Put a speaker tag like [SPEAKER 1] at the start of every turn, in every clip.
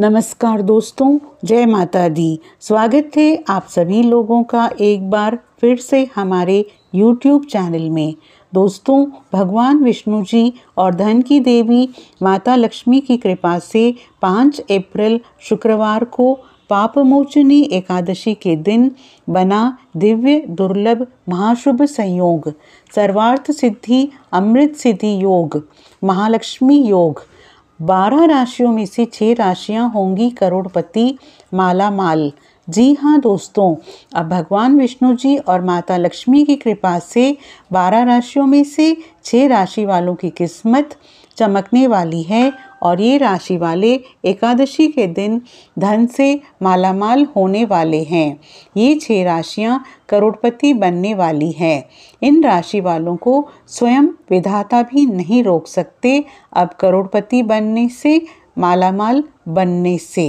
[SPEAKER 1] नमस्कार दोस्तों जय माता दी स्वागत है आप सभी लोगों का एक बार फिर से हमारे YouTube चैनल में दोस्तों भगवान विष्णु जी और धन की देवी माता लक्ष्मी की कृपा से 5 अप्रैल शुक्रवार को पापमोचनी एकादशी के दिन बना दिव्य दुर्लभ महाशुभ संयोग सर्वार्थ सिद्धि अमृत सिद्धि योग महालक्ष्मी योग बारह राशियों में से छः राशियाँ होंगी करोड़पति माला माल जी हाँ दोस्तों अब भगवान विष्णु जी और माता लक्ष्मी की कृपा से बारह राशियों में से छः राशि वालों की किस्मत चमकने वाली है और ये राशि वाले एकादशी के दिन धन से मालामाल होने वाले हैं ये छह राशियाँ करोड़पति बनने वाली हैं इन राशि वालों को स्वयं विधाता भी नहीं रोक सकते अब करोड़पति बनने से मालामाल बनने से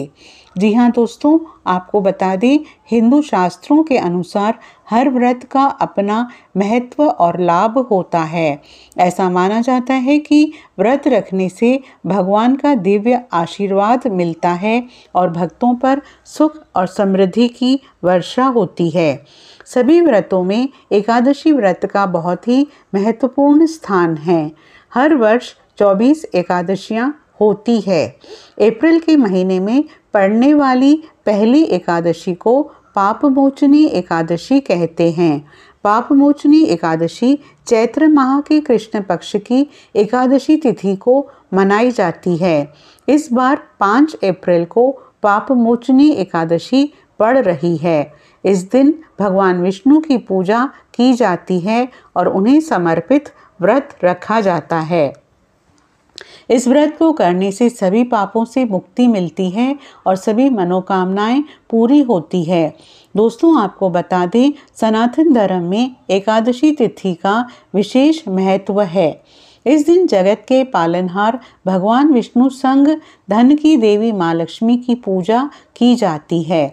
[SPEAKER 1] जी हाँ दोस्तों आपको बता दें हिंदू शास्त्रों के अनुसार हर व्रत का अपना महत्व और लाभ होता है ऐसा माना जाता है कि व्रत रखने से भगवान का दिव्य आशीर्वाद मिलता है और भक्तों पर सुख और समृद्धि की वर्षा होती है सभी व्रतों में एकादशी व्रत का बहुत ही महत्वपूर्ण स्थान है हर वर्ष 24 एकादशियाँ होती है अप्रैल के महीने में पड़ने वाली पहली एकादशी को पापमोचनी एकादशी कहते हैं पापमोचनी एकादशी चैत्र माह के कृष्ण पक्ष की एकादशी तिथि को मनाई जाती है इस बार पाँच अप्रैल को पापमोचनी एकादशी पड़ रही है इस दिन भगवान विष्णु की पूजा की जाती है और उन्हें समर्पित व्रत रखा जाता है इस व्रत को करने से सभी पापों से मुक्ति मिलती है और सभी मनोकामनाएं पूरी होती है दोस्तों आपको बता दें सनातन धर्म में एकादशी तिथि का विशेष महत्व है इस दिन जगत के पालनहार भगवान विष्णु संग धन की देवी माँ लक्ष्मी की पूजा की जाती है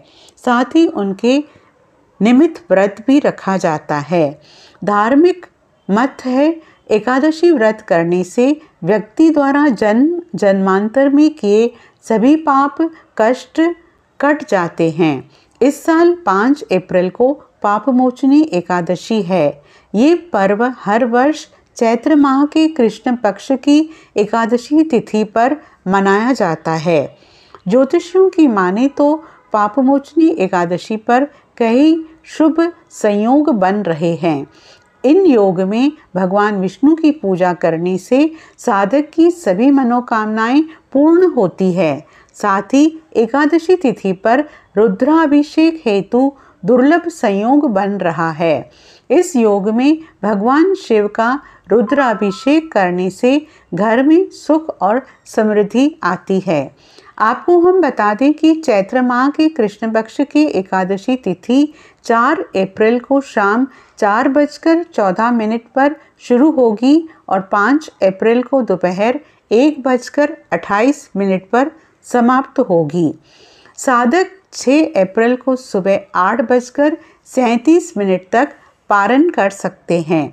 [SPEAKER 1] साथ ही उनके निमित्त व्रत भी रखा जाता है धार्मिक मत है एकादशी व्रत करने से व्यक्ति द्वारा जन्म जन्मांतर में किए सभी पाप कष्ट कट जाते हैं इस साल पाँच अप्रैल को पापमोचनी एकादशी है ये पर्व हर वर्ष चैत्र माह के कृष्ण पक्ष की एकादशी तिथि पर मनाया जाता है ज्योतिषियों की माने तो पापमोचनी एकादशी पर कई शुभ संयोग बन रहे हैं इन योग में भगवान विष्णु की पूजा करने से साधक की सभी मनोकामनाएं पूर्ण होती है साथ ही एकादशी तिथि पर रुद्राभिषेक हेतु दुर्लभ संयोग बन रहा है इस योग में भगवान शिव का रुद्राभिषेक करने से घर में सुख और समृद्धि आती है आपको हम बता दें कि चैत्र माह के कृष्ण पक्ष की एकादशी तिथि 4 अप्रैल को शाम चार बजकर चौदह मिनट पर शुरू होगी और 5 अप्रैल को दोपहर एक बजकर अट्ठाईस मिनट पर समाप्त होगी साधक 6 अप्रैल को सुबह आठ बजकर सैंतीस मिनट तक पारण कर सकते हैं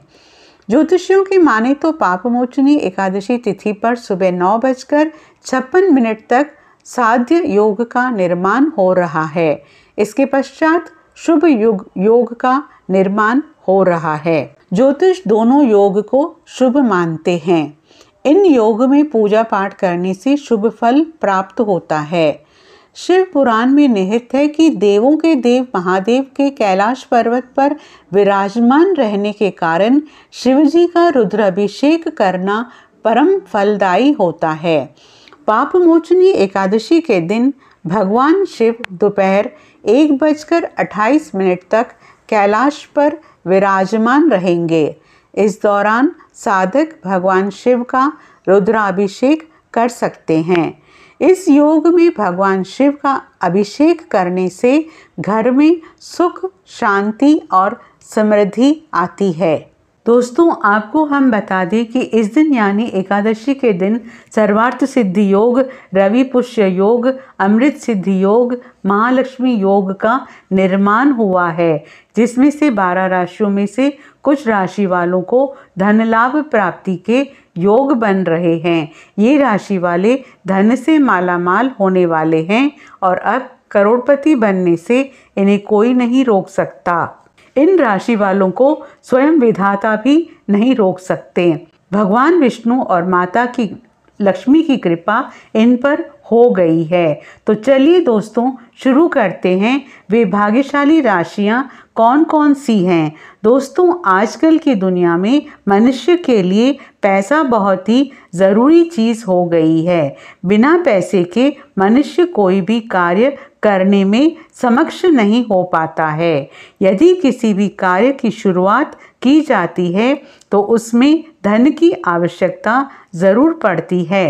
[SPEAKER 1] ज्योतिषियों की माने तो पापमोचनी एकादशी तिथि पर सुबह नौ बजकर छप्पन मिनट तक साध्य योग का निर्माण हो रहा है इसके पश्चात शुभ युग योग का निर्माण हो रहा है ज्योतिष दोनों योग को शुभ मानते हैं इन योग में पूजा पाठ करने से शुभ फल प्राप्त होता है शिव पुराण में निहित है कि देवों के देव महादेव के कैलाश पर्वत पर विराजमान रहने के कारण शिवजी का रुद्राभिषेक करना परम फलदायी होता है पापमोचनी एकादशी के दिन भगवान शिव दोपहर एक बजकर अट्ठाईस मिनट तक कैलाश पर विराजमान रहेंगे इस दौरान साधक भगवान शिव का रुद्राभिषेक कर सकते हैं इस योग में भगवान शिव का अभिषेक करने से घर में सुख शांति और समृद्धि आती है दोस्तों आपको हम बता दें कि इस दिन यानी एकादशी के दिन सर्वार्थ सिद्धि योग रवि पुष्य योग अमृत सिद्धि योग महालक्ष्मी योग का निर्माण हुआ है जिसमें से बारह राशियों में से कुछ राशि वालों को धन लाभ प्राप्ति के योग बन रहे हैं ये राशि वाले धन से मालामाल होने वाले हैं और अब करोड़पति बनने से इन्हें कोई नहीं रोक सकता इन राशि वालों को स्वयं विधाता भी नहीं रोक सकते भगवान विष्णु और माता की लक्ष्मी की कृपा इन पर हो गई है तो चलिए दोस्तों शुरू करते हैं वे भाग्यशाली राशियाँ कौन कौन सी हैं दोस्तों आजकल की दुनिया में मनुष्य के लिए पैसा बहुत ही ज़रूरी चीज़ हो गई है बिना पैसे के मनुष्य कोई भी कार्य करने में समक्ष नहीं हो पाता है यदि किसी भी कार्य की शुरुआत की जाती है तो उसमें धन की आवश्यकता ज़रूर पड़ती है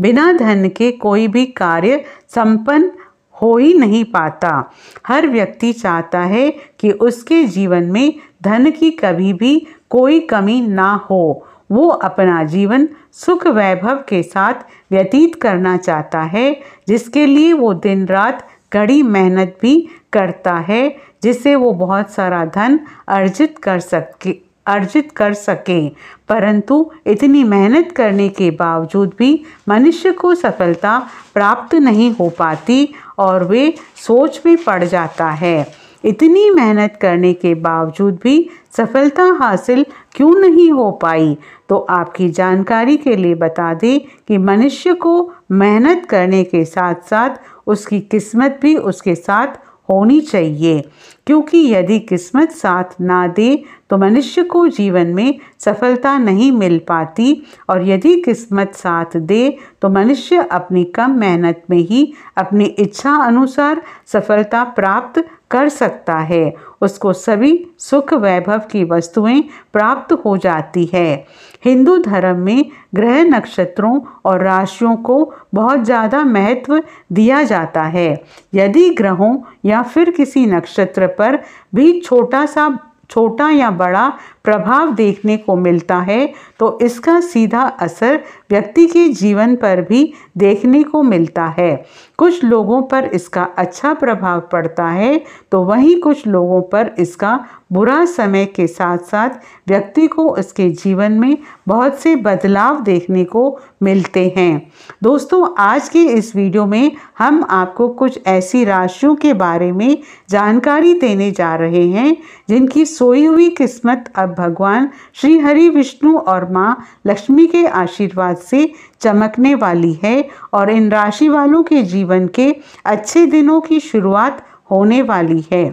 [SPEAKER 1] बिना धन के कोई भी कार्य संपन्न हो ही नहीं पाता हर व्यक्ति चाहता है कि उसके जीवन में धन की कभी भी कोई कमी ना हो वो अपना जीवन सुख वैभव के साथ व्यतीत करना चाहता है जिसके लिए वो दिन रात कड़ी मेहनत भी करता है जिससे वो बहुत सारा धन अर्जित कर सके अर्जित कर सकें परंतु इतनी मेहनत करने के बावजूद भी मनुष्य को सफलता प्राप्त नहीं हो पाती और वे सोच में पड़ जाता है इतनी मेहनत करने के बावजूद भी सफलता हासिल क्यों नहीं हो पाई तो आपकी जानकारी के लिए बता दें कि मनुष्य को मेहनत करने के साथ साथ उसकी किस्मत भी उसके साथ होनी चाहिए क्योंकि यदि किस्मत साथ ना दे तो मनुष्य को जीवन में सफलता नहीं मिल पाती और यदि किस्मत साथ दे तो मनुष्य अपनी कम मेहनत में ही अपनी इच्छा अनुसार सफलता प्राप्त कर सकता है उसको सभी सुख वैभव की वस्तुएं प्राप्त हो जाती है हिंदू धर्म में ग्रह नक्षत्रों और राशियों को बहुत ज़्यादा महत्व दिया जाता है यदि ग्रहों या फिर किसी नक्षत्र पर भी छोटा सा छोटा या बड़ा प्रभाव देखने को मिलता है तो इसका सीधा असर व्यक्ति के जीवन पर भी देखने को मिलता है कुछ लोगों पर इसका अच्छा प्रभाव पड़ता है तो वहीं कुछ लोगों पर इसका बुरा समय के साथ साथ व्यक्ति को उसके जीवन में बहुत से बदलाव देखने को मिलते हैं दोस्तों आज के इस वीडियो में हम आपको कुछ ऐसी राशियों के बारे में जानकारी देने जा रहे हैं जिनकी सोई हुई किस्मत अब तब भगवान श्री हरि विष्णु और माँ लक्ष्मी के आशीर्वाद से चमकने वाली है और इन राशि वालों के जीवन के अच्छे दिनों की शुरुआत होने वाली है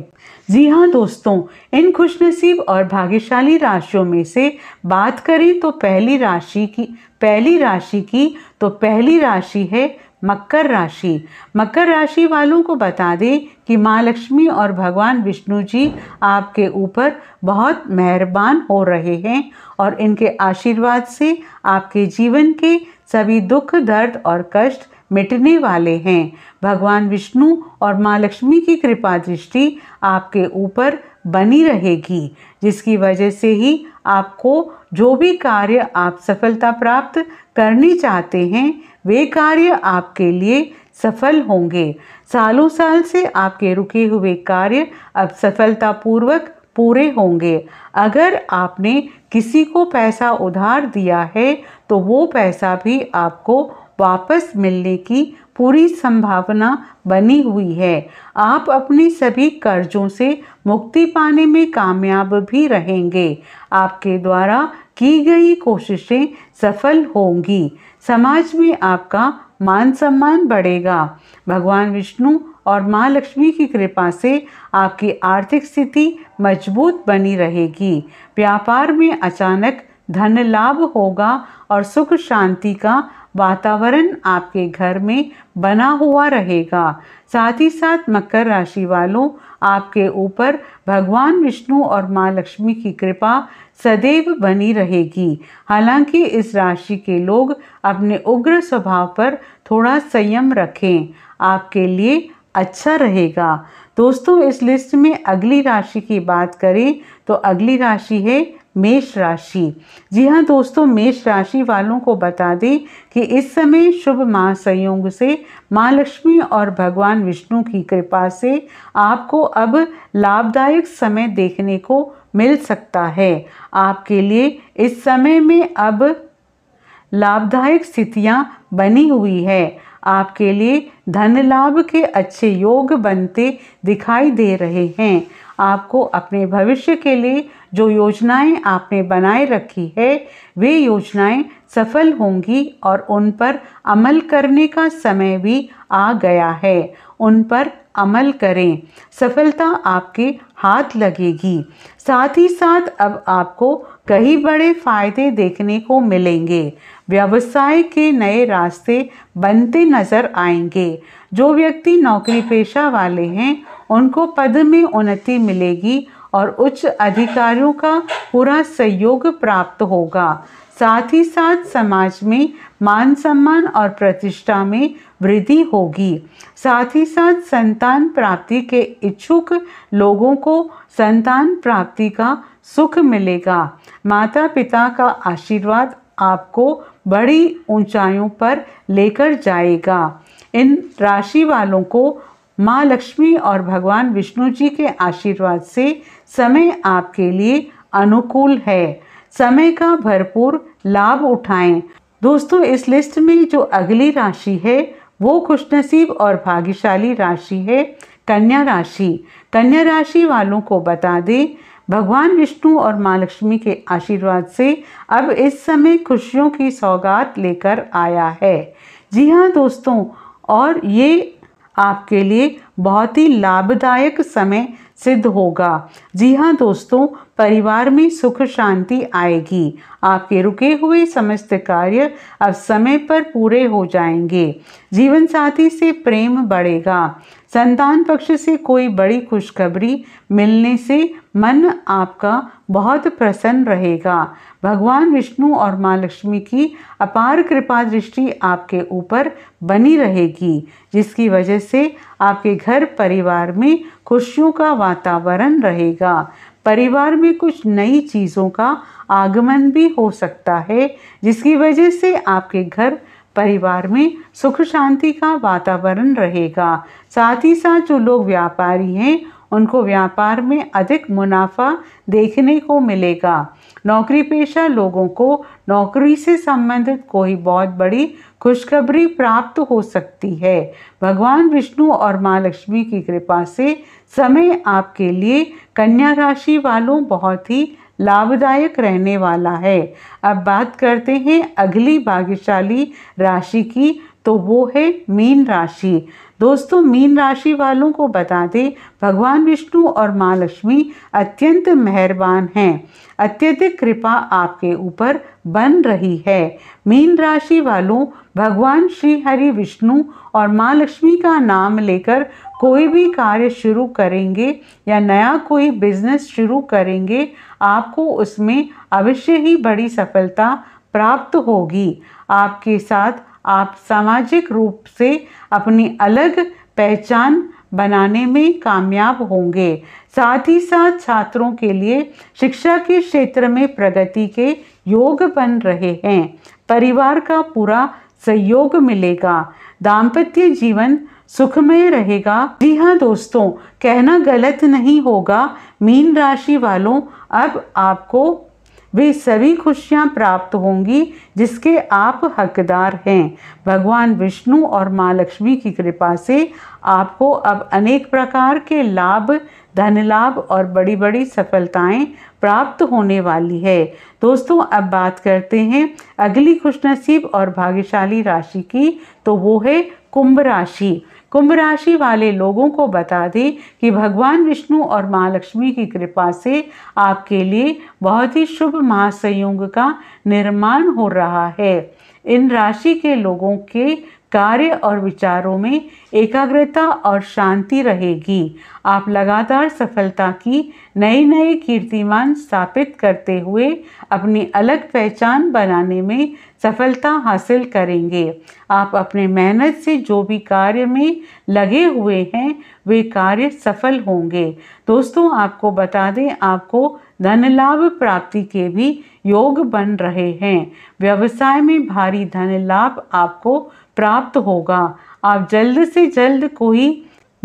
[SPEAKER 1] जी हाँ दोस्तों इन खुशनसीब और भाग्यशाली राशियों में से बात करें तो पहली राशि की पहली राशि की तो पहली राशि है मकर राशि मकर राशि वालों को बता दें कि माँ लक्ष्मी और भगवान विष्णु जी आपके ऊपर बहुत मेहरबान हो रहे हैं और इनके आशीर्वाद से आपके जीवन के सभी दुख दर्द और कष्ट मिटने वाले हैं भगवान विष्णु और माँ लक्ष्मी की कृपा दृष्टि आपके ऊपर बनी रहेगी जिसकी वजह से ही आपको जो भी कार्य आप सफलता प्राप्त करनी चाहते हैं वे कार्य आपके लिए सफल होंगे सालों साल से आपके रुके हुए कार्य अब सफलतापूर्वक पूरे होंगे अगर आपने किसी को पैसा उधार दिया है तो वो पैसा भी आपको वापस मिलने की पूरी संभावना बनी हुई है आप अपने सभी कर्जों से मुक्ति पाने में कामयाब भी रहेंगे आपके द्वारा की गई कोशिशें सफल होंगी समाज में आपका मान सम्मान बढ़ेगा भगवान विष्णु और माँ लक्ष्मी की कृपा से आपकी आर्थिक स्थिति मजबूत बनी रहेगी व्यापार में अचानक धन लाभ होगा और सुख शांति का वातावरण आपके घर में बना हुआ रहेगा साथ ही साथ मकर राशि वालों आपके ऊपर भगवान विष्णु और माँ लक्ष्मी की कृपा सदैव बनी रहेगी हालांकि इस राशि के लोग अपने उग्र स्वभाव पर थोड़ा संयम रखें आपके लिए अच्छा रहेगा दोस्तों इस लिस्ट में अगली राशि की बात करें तो अगली राशि है मेष राशि जी हाँ दोस्तों मेष राशि वालों को बता दें कि इस समय शुभ महासंयोग से माँ लक्ष्मी और भगवान विष्णु की कृपा से आपको अब लाभदायक समय देखने को मिल सकता है आपके लिए इस समय में अब लाभदायक स्थितियाँ बनी हुई है आपके लिए धन लाभ के अच्छे योग बनते दिखाई दे रहे हैं आपको अपने भविष्य के लिए जो योजनाएं आपने बनाए रखी है वे योजनाएं सफल होंगी और उन पर अमल करने का समय भी आ गया है उन पर अमल करें सफलता आपके हाथ लगेगी साथ ही साथ अब आपको कई बड़े फायदे देखने को मिलेंगे व्यवसाय के नए रास्ते बनते नज़र आएंगे जो व्यक्ति नौकरी पेशा वाले हैं उनको पद में उन्नति मिलेगी और उच्च अधिकारियों का पूरा सहयोग प्राप्त होगा साथ ही साथ समाज में मान सम्मान और प्रतिष्ठा में वृद्धि होगी साथ ही साथ संतान प्राप्ति के इच्छुक लोगों को संतान प्राप्ति का सुख मिलेगा माता पिता का आशीर्वाद आपको बड़ी ऊंचाइयों पर लेकर जाएगा इन राशि वालों को माँ लक्ष्मी और भगवान विष्णु जी के आशीर्वाद से समय आपके लिए अनुकूल है समय का भरपूर लाभ उठाएं दोस्तों इस लिस्ट में जो अगली राशि है वो खुशनसीब और भाग्यशाली राशि है कन्या राशि कन्या राशि वालों को बता दें भगवान विष्णु और माँ लक्ष्मी के आशीर्वाद से अब इस समय खुशियों की सौगात लेकर आया है जी हाँ दोस्तों और ये आपके लिए बहुत ही लाभदायक समय सिद्ध होगा जी हाँ दोस्तों परिवार में सुख शांति आएगी आपके रुके हुए समस्त कार्य अब समय पर पूरे हो जाएंगे जीवन साथी से प्रेम बढ़ेगा संतान पक्ष से कोई बड़ी खुशखबरी मिलने से मन आपका बहुत प्रसन्न रहेगा भगवान विष्णु और माँ लक्ष्मी की अपार कृपा दृष्टि आपके ऊपर बनी रहेगी जिसकी वजह से आपके घर परिवार में खुशियों का वातावरण रहेगा परिवार में कुछ नई चीज़ों का आगमन भी हो सकता है जिसकी वजह से आपके घर परिवार में सुख शांति का वातावरण रहेगा साथ ही साथ जो लोग व्यापारी हैं उनको व्यापार में अधिक मुनाफा देखने को मिलेगा नौकरी पेशा लोगों को नौकरी से संबंधित कोई बहुत बड़ी खुशखबरी प्राप्त हो सकती है भगवान विष्णु और माँ लक्ष्मी की कृपा से समय आपके लिए कन्या राशि वालों बहुत ही लाभदायक रहने वाला है अब बात करते हैं अगली भाग्यशाली राशि की तो वो है मीन राशि दोस्तों मीन राशि वालों को बता दें भगवान विष्णु और माँ लक्ष्मी अत्यंत मेहरबान हैं अत्यधिक कृपा आपके ऊपर बन रही है मीन राशि वालों भगवान श्री हरि विष्णु और माँ लक्ष्मी का नाम लेकर कोई भी कार्य शुरू करेंगे या नया कोई बिजनेस शुरू करेंगे आपको उसमें अवश्य ही बड़ी सफलता प्राप्त होगी आपके साथ आप सामाजिक रूप से अपनी अलग पहचान बनाने में कामयाब होंगे साथ ही साथ छात्रों के लिए शिक्षा के क्षेत्र में प्रगति के योग बन रहे हैं परिवार का पूरा सहयोग मिलेगा दाम्पत्य जीवन सुखमय रहेगा जी हाँ दोस्तों कहना गलत नहीं होगा मीन राशि वालों अब आपको वे सभी खुशियाँ प्राप्त होंगी जिसके आप हकदार हैं भगवान विष्णु और माँ लक्ष्मी की कृपा से आपको अब अनेक प्रकार के लाभ धन लाभ और बड़ी बड़ी सफलताएं प्राप्त होने वाली है दोस्तों अब बात करते हैं अगली खुशनसीब और भाग्यशाली राशि की तो वो है कुंभ राशि कुंभ राशि वाले लोगों को बता दें कि भगवान विष्णु और माँ लक्ष्मी की कृपा से आपके लिए बहुत ही शुभ महासंयोग का निर्माण हो रहा है इन राशि के लोगों के कार्य और विचारों में एकाग्रता और शांति रहेगी आप लगातार सफलता की नई नई कीर्तिमान स्थापित करते हुए अपनी अलग पहचान बनाने में सफलता हासिल करेंगे आप अपने मेहनत से जो भी कार्य में लगे हुए हैं वे कार्य सफल होंगे दोस्तों आपको बता दें आपको धन लाभ प्राप्ति के भी योग बन रहे हैं व्यवसाय में भारी धन लाभ आपको प्राप्त होगा आप जल्द से जल्द कोई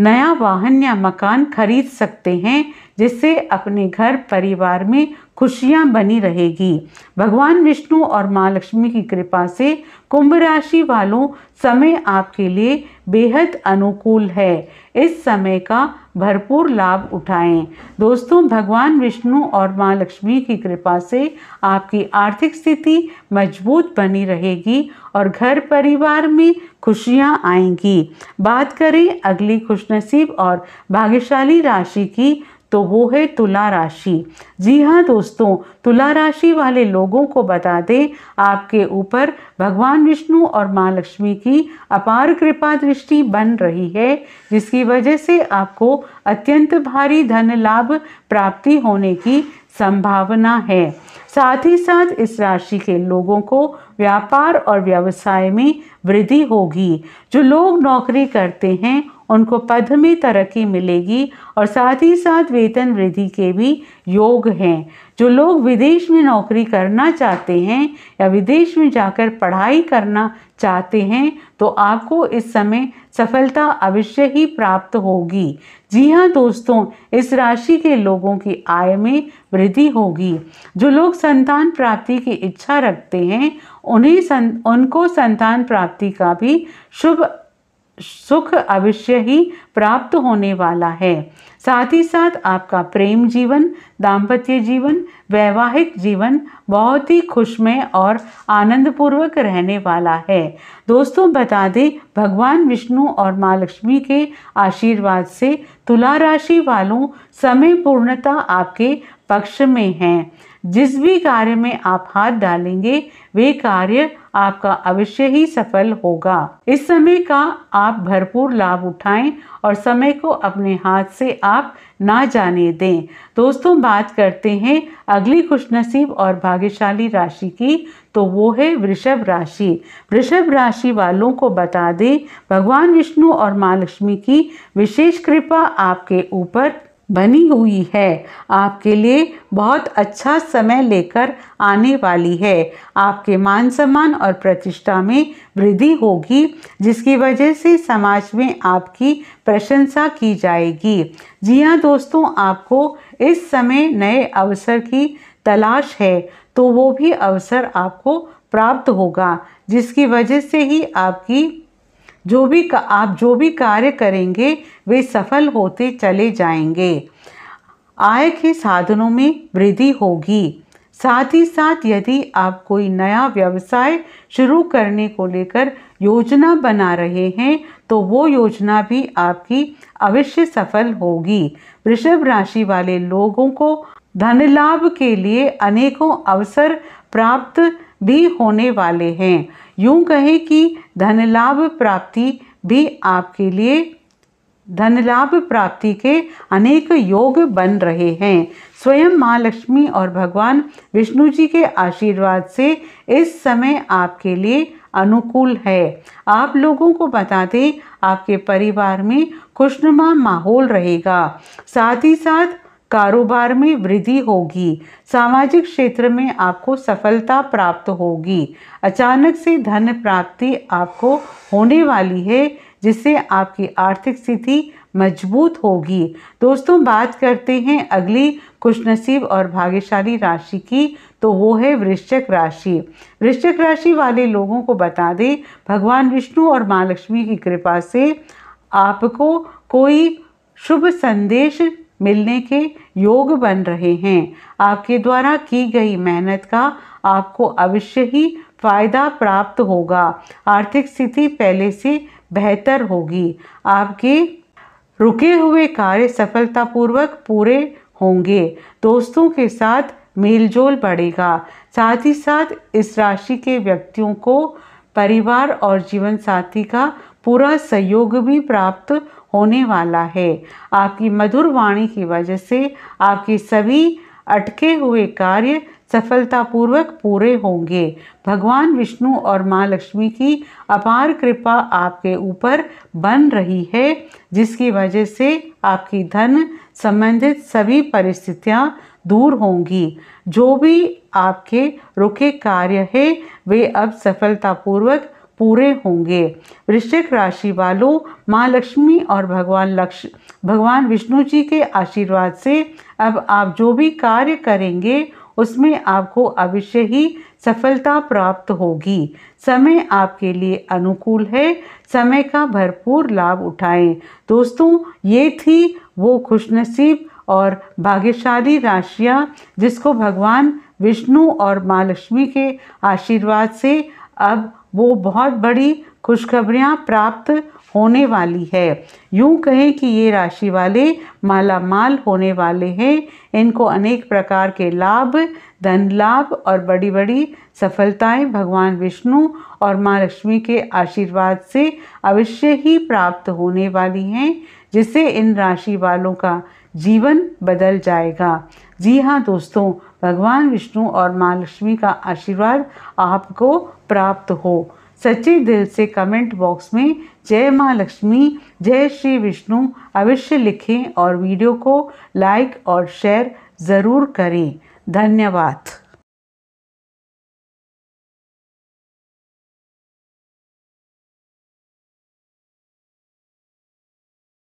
[SPEAKER 1] नया वाहन या मकान खरीद सकते हैं जिससे अपने घर परिवार में खुशियां बनी रहेगी भगवान विष्णु और माँ लक्ष्मी की कृपा से कुंभ राशि वालों समय आपके लिए बेहद अनुकूल है इस समय का भरपूर लाभ उठाएं दोस्तों भगवान विष्णु और माँ लक्ष्मी की कृपा से आपकी आर्थिक स्थिति मजबूत बनी रहेगी और घर परिवार में खुशियाँ आएंगी बात करें अगली खुशनसीब और भाग्यशाली राशि की तो वो है तुला राशि जी हाँ दोस्तों तुला राशि वाले लोगों को बता दें आपके ऊपर भगवान विष्णु और माँ लक्ष्मी की अपार कृपा दृष्टि बन रही है जिसकी वजह से आपको अत्यंत भारी धन लाभ प्राप्ति होने की संभावना है साथ ही साथ इस राशि के लोगों को व्यापार और व्यवसाय में वृद्धि होगी जो लोग नौकरी करते हैं उनको पद में तरक्की मिलेगी और साथ ही साथ वेतन वृद्धि के भी योग हैं जो लोग विदेश में नौकरी करना चाहते हैं या विदेश में जाकर पढ़ाई करना चाहते हैं तो आपको इस समय सफलता अवश्य ही प्राप्त होगी जी हाँ दोस्तों इस राशि के लोगों की आय में वृद्धि होगी जो लोग संतान प्राप्ति की इच्छा रखते हैं उन्हें सं उनको संतान प्राप्ति का भी शुभ सुख अवश्य ही प्राप्त होने वाला है साथ ही साथ आपका प्रेम जीवन दाम्पत्य जीवन वैवाहिक जीवन बहुत ही खुशमय और आनंदपूर्वक रहने वाला है दोस्तों बता दें भगवान विष्णु और माँ लक्ष्मी के आशीर्वाद से तुला राशि वालों समय पूर्णता आपके पक्ष में है जिस भी कार्य में आप हाथ डालेंगे वे कार्य आपका अवश्य ही सफल होगा इस समय का आप भरपूर लाभ उठाएं और समय को अपने हाथ से आप ना जाने दें दोस्तों बात करते हैं अगली खुशनसीब और भाग्यशाली राशि की तो वो है वृषभ राशि वृषभ राशि वालों को बता दें भगवान विष्णु और माँ लक्ष्मी की विशेष कृपा आपके ऊपर बनी हुई है आपके लिए बहुत अच्छा समय लेकर आने वाली है आपके मान सम्मान और प्रतिष्ठा में वृद्धि होगी जिसकी वजह से समाज में आपकी प्रशंसा की जाएगी जी हाँ दोस्तों आपको इस समय नए अवसर की तलाश है तो वो भी अवसर आपको प्राप्त होगा जिसकी वजह से ही आपकी जो भी का, आप जो भी कार्य करेंगे वे सफल होते चले जाएंगे आय के साधनों में वृद्धि होगी साथ ही साथ यदि आप कोई नया व्यवसाय शुरू करने को लेकर योजना बना रहे हैं तो वो योजना भी आपकी अवश्य सफल होगी वृषभ राशि वाले लोगों को धन लाभ के लिए अनेकों अवसर प्राप्त भी होने वाले हैं यूं कहें कि धन लाभ प्राप्ति भी आपके लिए धन लाभ प्राप्ति के अनेक योग बन रहे हैं स्वयं माँ लक्ष्मी और भगवान विष्णु जी के आशीर्वाद से इस समय आपके लिए अनुकूल है आप लोगों को बता दें आपके परिवार में खुशनुमा माहौल रहेगा साथ ही साथ कारोबार में वृद्धि होगी सामाजिक क्षेत्र में आपको सफलता प्राप्त होगी अचानक से धन प्राप्ति आपको होने वाली है जिससे आपकी आर्थिक स्थिति मजबूत होगी दोस्तों बात करते हैं अगली खुशनसीब और भाग्यशाली राशि की तो वो है वृश्चिक राशि वृश्चिक राशि वाले लोगों को बता दें भगवान विष्णु और माँ लक्ष्मी की कृपा से आपको कोई शुभ संदेश मिलने के योग बन रहे हैं आपके द्वारा की गई मेहनत का आपको अवश्य ही फ़ायदा प्राप्त होगा आर्थिक स्थिति पहले से बेहतर होगी आपके रुके हुए कार्य सफलतापूर्वक पूरे होंगे दोस्तों के साथ मेलजोल बढ़ेगा साथ ही साथ इस राशि के व्यक्तियों को परिवार और जीवन साथी का पूरा सहयोग भी प्राप्त होने वाला है आपकी मधुर वाणी की वजह से आपकी सभी अटके हुए कार्य सफलतापूर्वक पूरे होंगे भगवान विष्णु और माँ लक्ष्मी की अपार कृपा आपके ऊपर बन रही है जिसकी वजह से आपकी धन संबंधित सभी परिस्थितियाँ दूर होंगी जो भी आपके रुके कार्य है वे अब सफलतापूर्वक पूरे होंगे वृश्चिक राशि वालों माँ लक्ष्मी और भगवान लक्ष भगवान विष्णु जी के आशीर्वाद से अब आप जो भी कार्य करेंगे उसमें आपको अवश्य ही सफलता प्राप्त होगी समय आपके लिए अनुकूल है समय का भरपूर लाभ उठाएं दोस्तों ये थी वो खुशनसीब और भाग्यशाली राशियाँ जिसको भगवान विष्णु और माँ लक्ष्मी के आशीर्वाद से अब वो बहुत बड़ी खुशखबरियाँ प्राप्त होने वाली है यूँ कहें कि ये राशि वाले माला माल होने वाले हैं इनको अनेक प्रकार के लाभ धन लाभ और बड़ी बड़ी सफलताएं भगवान विष्णु और माँ लक्ष्मी के आशीर्वाद से अवश्य ही प्राप्त होने वाली हैं जिससे इन राशि वालों का जीवन बदल जाएगा जी हाँ दोस्तों भगवान विष्णु और माँ लक्ष्मी का आशीर्वाद आपको प्राप्त हो सच्ची दिल से कमेंट बॉक्स में जय माँ लक्ष्मी जय श्री विष्णु अवश्य लिखें और वीडियो को लाइक और शेयर ज़रूर करें धन्यवाद